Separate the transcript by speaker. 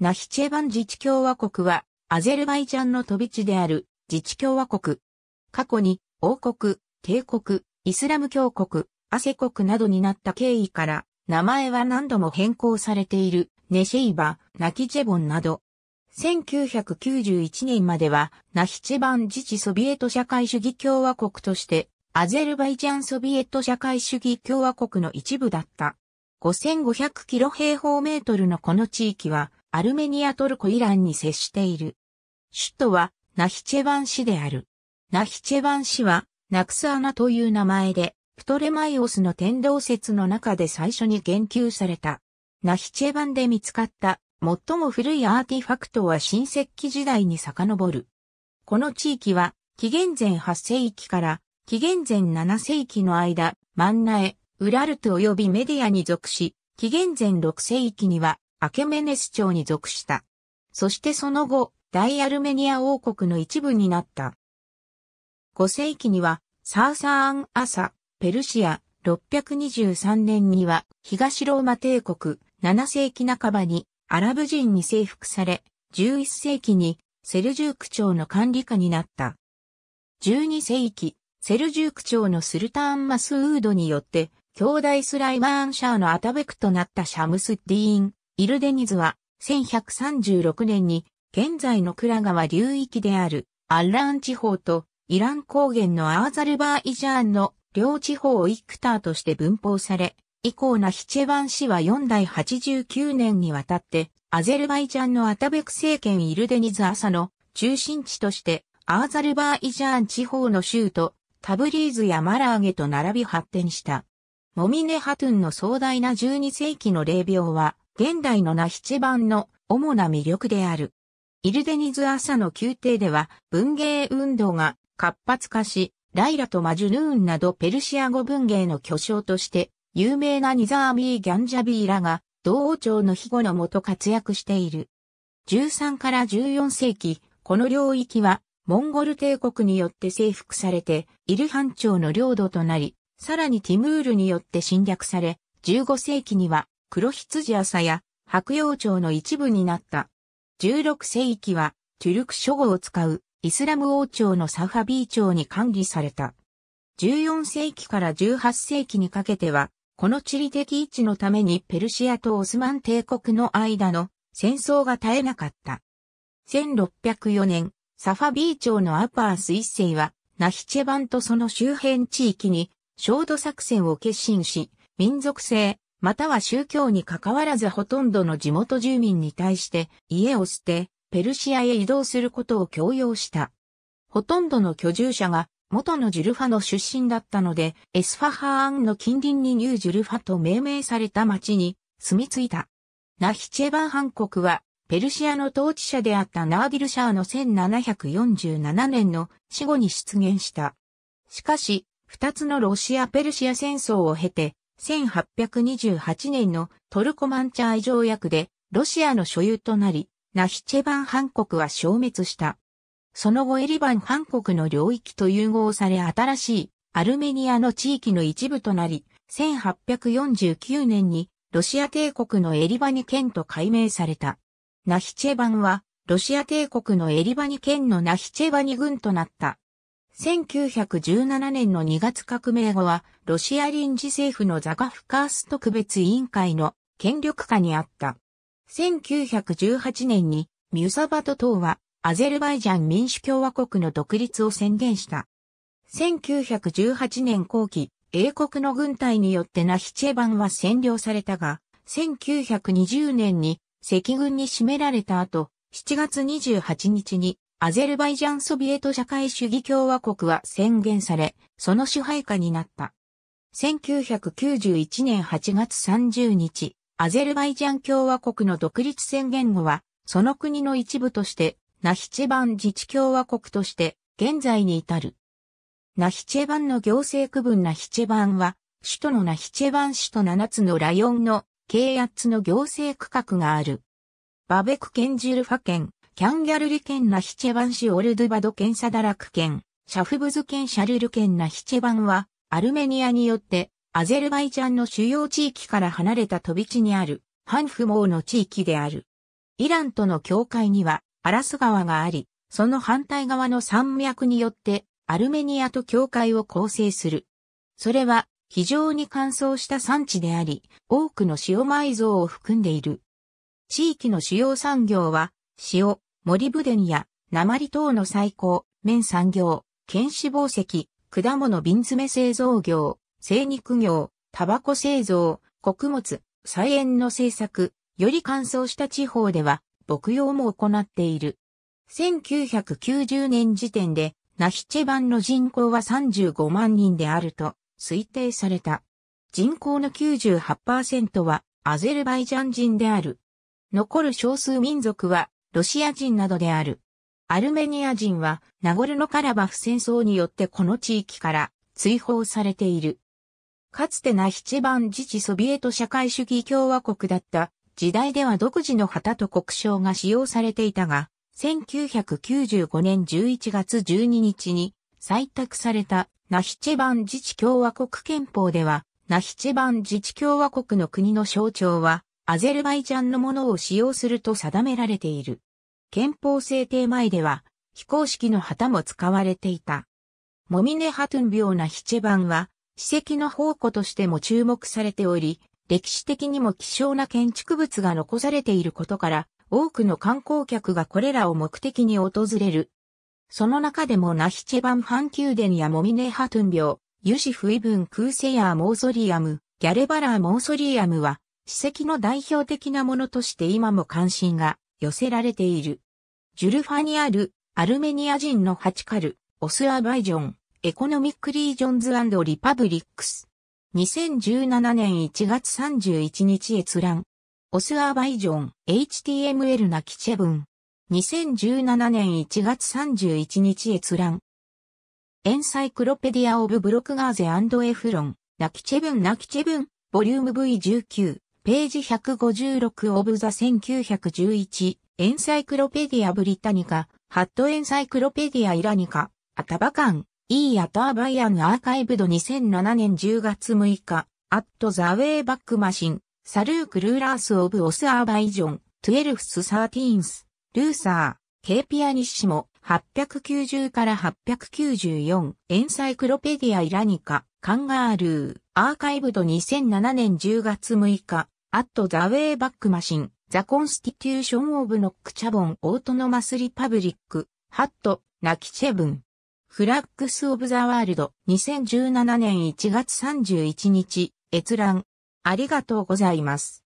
Speaker 1: ナヒチェバン自治共和国は、アゼルバイジャンの飛び地である自治共和国。過去に、王国、帝国、イスラム教国、アセ国などになった経緯から、名前は何度も変更されている、ネシェイバ、ナキチェボンなど。1991年までは、ナヒチェバン自治ソビエト社会主義共和国として、アゼルバイジャンソビエト社会主義共和国の一部だった。5500キロ平方メートルのこの地域は、アルメニアトルコイランに接している。首都はナヒチェバン市である。ナヒチェバン市はナクスアナという名前で、プトレマイオスの天動説の中で最初に言及された。ナヒチェバンで見つかった最も古いアーティファクトは新石器時代に遡る。この地域は紀元前8世紀から紀元前7世紀の間、マンナエ、ウラルト及びメディアに属し、紀元前6世紀にはアケメネス朝に属した。そしてその後、大アルメニア王国の一部になった。5世紀には、サーサーン・アサ、ペルシア、623年には、東ローマ帝国、7世紀半ばに、アラブ人に征服され、11世紀に、セルジューク朝の管理下になった。12世紀、セルジューク朝のスルターン・マスウードによって、兄弟スライマーン・シャーのアタベクとなったシャムスディーン、イルデニズは、1136年に、現在のクラ川流域である、アッラーン地方と、イラン高原のアーザルバーイジャーンの両地方をイクターとして分包され、以降なヒチェバン氏は4代89年にわたって、アゼルバイジャンのアタベク政権イルデニズ朝の中心地として、アーザルバーイジャーン地方の州と、タブリーズやマラーゲと並び発展した。モミネハトゥンの壮大な12世紀の霊廟は、現代のナ七版の主な魅力である。イルデニズ朝の宮廷では文芸運動が活発化し、ライラとマジュヌーンなどペルシア語文芸の巨匠として有名なニザーミー・ギャンジャビーらが同王朝の庇護のもと活躍している。13から14世紀、この領域はモンゴル帝国によって征服されて、イルハン朝の領土となり、さらにティムールによって侵略され、15世紀には黒羊朝や白洋朝の一部になった。16世紀は、チュルク諸語を使うイスラム王朝のサファビー朝に管理された。14世紀から18世紀にかけては、この地理的位置のためにペルシアとオスマン帝国の間の戦争が絶えなかった。1604年、サファビー朝のアパース一世は、ナヒチェバンとその周辺地域に、焦土作戦を決心し、民族性、または宗教に関わらずほとんどの地元住民に対して家を捨て、ペルシアへ移動することを強要した。ほとんどの居住者が元のジュルファの出身だったので、エスファハーンの近隣にニュージュルファと命名された町に住み着いた。ナヒチェバンハン国は、ペルシアの統治者であったナーディルシャーの1747年の死後に出現した。しかし、二つのロシア・ペルシア戦争を経て、1828年のトルコマンチャイ条約でロシアの所有となり、ナヒチェバンン国は消滅した。その後エリバンン国の領域と融合され新しいアルメニアの地域の一部となり、1849年にロシア帝国のエリバニ県と改名された。ナヒチェバンはロシア帝国のエリバニ県のナヒチェバニ軍となった。1917年の2月革命後は、ロシア臨時政府のザガフカース特別委員会の権力下にあった。1918年に、ミュサバト島は、アゼルバイジャン民主共和国の独立を宣言した。1918年後期、英国の軍隊によってナヒチェバンは占領されたが、1920年に赤軍に占められた後、7月28日にアゼルバイジャンソビエト社会主義共和国は宣言され、その支配下になった。1991年8月30日、アゼルバイジャン共和国の独立宣言後は、その国の一部として、ナヒチェバン自治共和国として、現在に至る。ナヒチェバンの行政区分ナヒチェバンは、首都のナヒチェバン市と7つのライオンの、計8つの行政区画がある。バベクケンジルファ県、キャンギャルリ県ナヒチェバン市オルドゥバド県サダラク県、シャフブズ県シャルル県ナヒチェバンは、アルメニアによって、アゼルバイジャンの主要地域から離れた飛び地にある、ハンフモーの地域である。イランとの境界には、アラス川があり、その反対側の山脈によって、アルメニアと境界を構成する。それは、非常に乾燥した産地であり、多くの塩埋蔵を含んでいる。地域の主要産業は、塩、森ブデンや鉛等の最高、綿産業、剣士宝石、果物瓶詰製造業、精肉業、タバコ製造、穀物、菜園の製作、より乾燥した地方では、牧羊も行っている。1990年時点で、ナヒチェバンの人口は35万人であると推定された。人口の98%はアゼルバイジャン人である。残る少数民族はロシア人などである。アルメニア人はナゴルノカラバフ戦争によってこの地域から追放されている。かつてナヒチバン自治ソビエト社会主義共和国だった時代では独自の旗と国章が使用されていたが、1995年11月12日に採択されたナヒチバン自治共和国憲法では、ナヒチバン自治共和国の国の象徴はアゼルバイジャンのものを使用すると定められている。憲法制定前では、非公式の旗も使われていた。モミネハトゥン病なヒチェバンは、史跡の宝庫としても注目されており、歴史的にも希少な建築物が残されていることから、多くの観光客がこれらを目的に訪れる。その中でもナヒチェバンファン宮殿やモミネハトゥン病、ユシフイブンクーセヤーモーソリアム、ギャレバラーモーソリアムは史跡の代表的なものとして今も関心が寄せられている。ジュルファにあるアルメニア人のハチカル、オスアバイジョン、エコノミックリージョンズリパブリックス。2017年1月31日閲覧。オスアバイジョン、HTML なきチェブン。2017年1月31日閲覧。エンサイクロペディア・オブ・ブロクガーゼエフロン、ナきチェブンナきチェブン、ボリューム V19。ページ156オブザ1911エンサイクロペディアブリタニカ、ハットエンサイクロペディアイラニカ、アタバカン、イーアターバイアンアーカイブド2007年10月6日、アットザウェイバックマシン、サルークルーラースオブオスアーバイジョン、トゥエルフスサーティーンス、ルーサー、ケーピアニッシモ、890から894、エンサイクロペディアイラニカ、カンガールー、アーカイブド2007年10月6日、at the way back machine, the constitution of Noctabon autonomous republic, hat, ナキチェブン。フラッグス・オブ・ザ・ワールド2017年1月31日閲覧ありがとうございます。